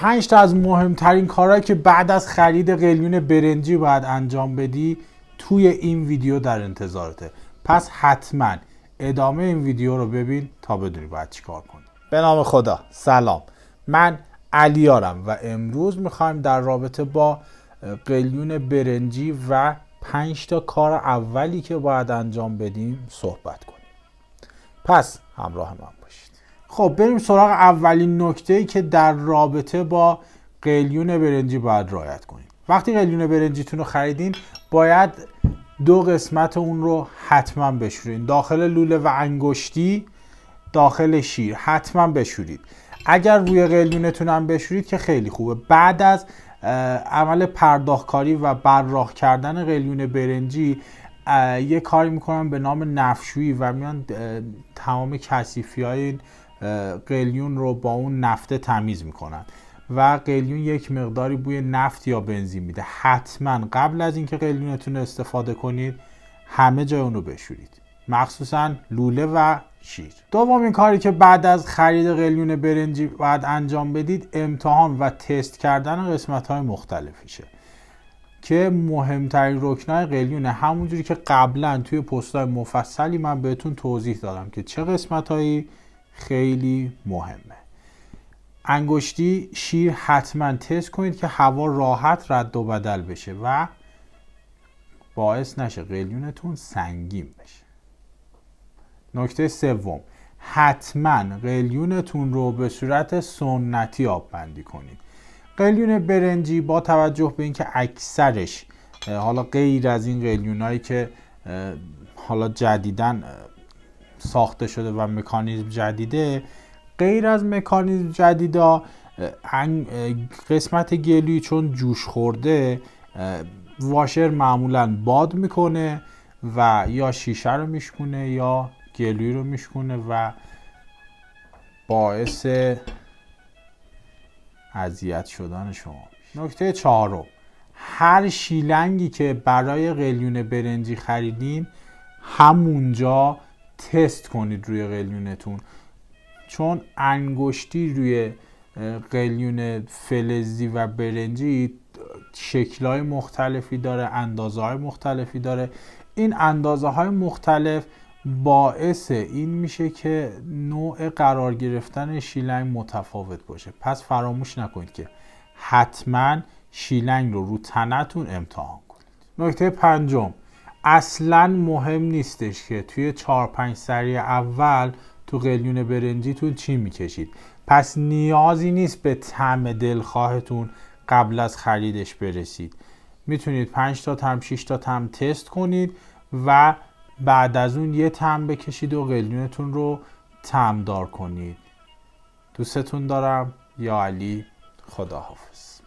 پنج تا از مهمترین کارهایی که بعد از خرید قلیون برنجی باید انجام بدی توی این ویدیو در انتظارته پس حتما ادامه این ویدیو رو ببین تا بدونی باید چیکار کنی به نام خدا سلام من علیارم و امروز میخوایم در رابطه با قلیون برنجی و پنج تا کار اولی که باید انجام بدیم صحبت کنیم پس همراه من باشید خب بریم سراغ اولین نکته ای که در رابطه با قلیون برنجی باید رعایت کنید وقتی قلیون برنجیتون رو خریدین باید دو قسمت اون رو حتما بشورین داخل لوله و انگشتی داخل شیر حتما بشورید اگر روی قلیونتون هم بشورید که خیلی خوبه بعد از عمل پرداختکاری و برراه کردن قلیون برنجی یه کاری میکنم به نام نفشویی و میان تمام کسیفی های قلیون رو با اون نفته تمیز میکنن و قلیون یک مقداری بوی نفت یا بنزین میده حتما قبل از اینکه قلیونتون رو استفاده کنید همه جای اون رو بشورید مخصوصا لوله و شیر دومین کاری که بعد از خرید قلیون برنجی باید انجام بدید امتحان و تست کردن قسمت های مختلفشه که مهمترین رکنای قلیون همونجوری که قبلا توی های مفصلی من بهتون توضیح دادم که چه قسمت خیلی مهمه انگشتی شیر حتما تست کنید که هوا راحت رد و بدل بشه و باعث نشه قلیونتون سنگین بشه نکته سوم حتما قلیونتون رو به صورت سنتی آب بندی کنید قلیون برنجی با توجه به اینکه اکثرش حالا غیر از این قلیونایی که حالا جدیدن ساخته شده و مکانیزم جدیده غیر از مکانیزم جدیدا قسمت گلوی چون جوش خورده واشر معمولا باد میکنه و یا شیشه رو میشکونه یا گلوی رو میشکونه و باعث اذیت شدن شما نکته چهارم هر شیلنگی که برای قلیون برنجی خریدین همونجا تست کنید روی قلیونتون چون انگشتی روی قلیون فلزی و برنجی شکلهای مختلفی داره اندازه های مختلفی داره این اندازه های مختلف باعث این میشه که نوع قرار گرفتن شیلنگ متفاوت باشه پس فراموش نکنید که حتما شیلنگ رو رو تنتون امتحان کنید نکته پنجم اصلا مهم نیستش که توی 4 5 سری اول تو قلیون برنجیتون چی میکشید پس نیازی نیست به طعم دلخواهتون قبل از خریدش برسید میتونید 5 تا تم 6 تا تم تست کنید و بعد از اون یه تم بکشید و قلیونتون رو تمدار کنید دوستتون دارم یا علی خداحافظ